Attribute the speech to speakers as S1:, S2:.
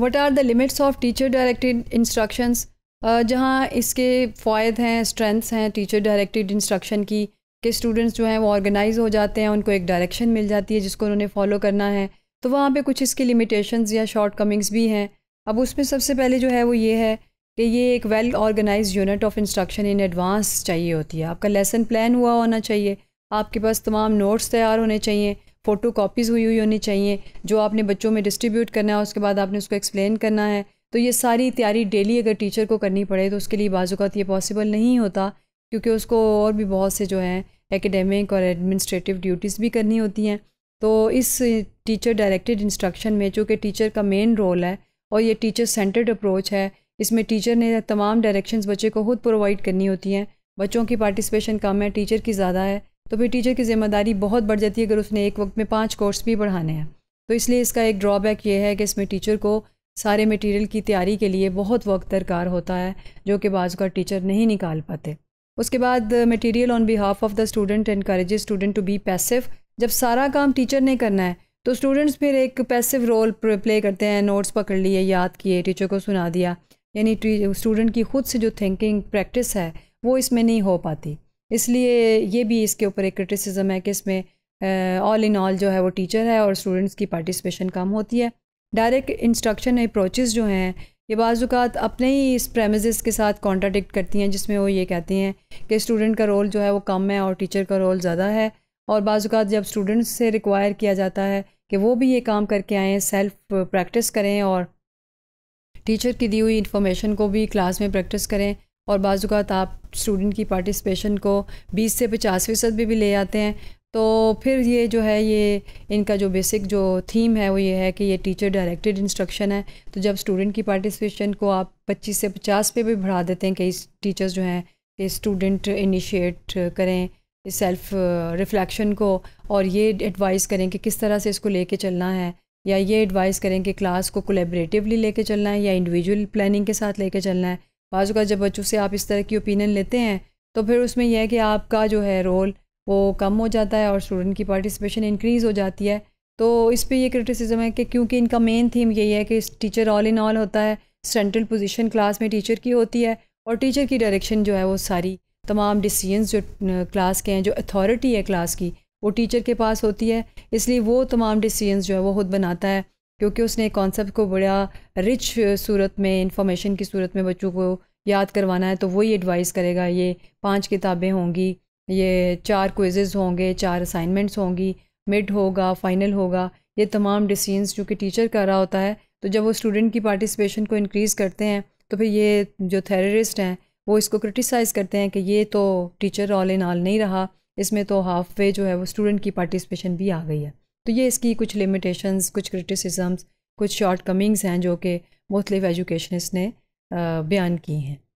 S1: what are the limits of teacher directed instructions जहाँ इसके फ़ायद हैं स्ट्रेंथ्स हैं टीचर डायरेक्टेड इंस्ट्रक्शन की कि स्टूडेंट्स जो हैं वो ऑर्गेनाइज हो जाते हैं उनको एक डायरेक्शन मिल जाती है जिसको उन्होंने फॉलो करना है तो वहाँ पे कुछ इसकी लिमिटेशंस या शॉर्ट कमिंग्स भी हैं अब उसमें सबसे पहले जो है वो ये है कि ये एक well organise unit of instruction in advance चाहिए होती है आपका लेसन प्लान हुआ होना चाहिए आपके पास तमाम नोट्स तैयार होने चाहिए फ़ोटो कापीज़ हुई हुई होनी चाहिए जो आपने बच्चों में डिस्ट्रीब्यूट करना है उसके बाद आपने उसको एक्सप्लेन करना है तो ये सारी तैयारी डेली अगर टीचर को करनी पड़े तो उसके लिए बाजूकात ये पॉसिबल नहीं होता क्योंकि उसको और भी बहुत से जो हैं एकेडमिक और एडमिनिस्ट्रेटिव ड्यूटीज़ भी करनी होती हैं तो इस टीचर डायरेक्टेड इंस्ट्रक्शन में चूँकि टीचर का मेन रोल है और ये टीचर सेंटर्ड अप्रोच है इसमें टीचर ने तमाम डायरेक्शंस बच्चे को खुद प्रोवाइड करनी होती हैं बच्चों की पार्टिसिपेशन कम है टीचर की ज़्यादा है तो फिर टीचर की ज़िम्मेदारी बहुत बढ़ जाती है अगर उसने एक वक्त में पाँच कोर्स भी पढ़ाने हैं तो इसलिए इसका एक ड्रॉबैक ये है कि इसमें टीचर को सारे मटेरियल की तैयारी के लिए बहुत वक्त दरकार होता है जो कि बाज़ का टीचर नहीं निकाल पाते उसके बाद material on behalf of the student increase student to be passive जब सारा काम टीचर ने करना है तो स्टूडेंट्स फिर एक पैसिव रोल प्ले करते हैं नोट्स पकड़ लिए याद किए टीचर को सुना दिया यानी स्टूडेंट की खुद से जो थिंकिंग प्रैक्टिस है वो इसमें नहीं हो पाती इसलिए ये भी इसके ऊपर एक क्रिटिसिज्म है कि इसमें ऑल इन ऑल जो है वो टीचर है और स्टूडेंट्स की पार्टिसिपेशन कम होती है डायरेक्ट इंस्ट्रक्शन अप्रोचेज़ जो हैं ये बाज़ात अपने ही इस प्रेमिस के साथ कॉन्ट्राडिक्ट करती हैं जिसमें वो ये कहती हैं कि स्टूडेंट का रोल जो है वो कम है और टीचर का रोल ज़्यादा है और बाज़ात जब स्टूडेंट्स से रिक्वायर किया जाता है कि वो भी ये काम करके आएँ सेल्फ प्रैक्टिस करें और टीचर की दी हुई इन्फॉर्मेशन को भी क्लास में प्रैक्टिस करें और बाज़ात आप स्टूडेंट की पार्टिसिपेशन को 20 से 50 फ़ीसद भी, भी ले आते हैं तो फिर ये जो है ये इनका जो बेसिक जो थीम है वो ये है कि ये टीचर डायरेक्टेड इंस्ट्रक्शन है तो जब स्टूडेंट की पार्टिसिपेशन को आप 25 से 50 पे भी बढ़ा देते हैं कई टीचर्स जो हैं कि स्टूडेंट इनिशिएट करें सेल्फ रिफ्लेक्शन को और ये एडवाइस करें कि किस तरह से इसको लेके चलना है या ये एडवाइस करें कि क्लास को कोलेबरेटिवली लेके चलना है या इंडिविजुअल प्लानिंग के साथ लेके चलना है बाजू का जब बच्चों से आप इस तरह की ओपिनियन लेते हैं तो फिर उसमें यह है कि आपका जो है रोल वो कम हो जाता है और स्टूडेंट की पार्टिसिपेशन इंक्रीज़ हो जाती है तो इस पर यह क्रिटिसिज्म है कि क्योंकि इनका मेन थीम यही है कि टीचर ऑल इन ऑल होता है सेंट्रल पोजीशन क्लास में टीचर की होती है और टीचर की डायरेक्शन जो है वो सारी तमाम डिसीजंस जो क्लास के हैं जो अथॉरिटी है क्लास की वो टीचर के पास होती है इसलिए वो तमाम डिसीजंस जो है वो खुद बनाता है क्योंकि उसने एक कॉन्सेप्ट को बड़ा रिच सूरत में इंफॉर्मेशन की सूरत में बच्चों को याद करवाना है तो वही एडवाइस करेगा ये पांच किताबें होंगी ये चार क्विजेज़ होंगे चार असाइनमेंट्स होंगी मिड होगा फाइनल होगा ये तमाम डिसीजंस जो कि टीचर कर रहा होता है तो जब वो स्टूडेंट की पार्टिसिपेशन को इनक्रीज़ करते हैं तो फिर ये जो थेररिस्ट हैं वो इसको क्रिटिसाइज़ करते हैं कि ये तो टीचर ऑल इन ऑल नहीं रहा इसमें तो हाफ वे जो है वो स्टूडेंट की पार्टिसिपेशन भी आ गई है तो ये इसकी कुछ लिमिटेशंस कुछ क्रिटिसिजम्स कुछ शॉर्ट कमिंग्स हैं जो कि मुख्तलिफ एजुकेशनस ने बयान की हैं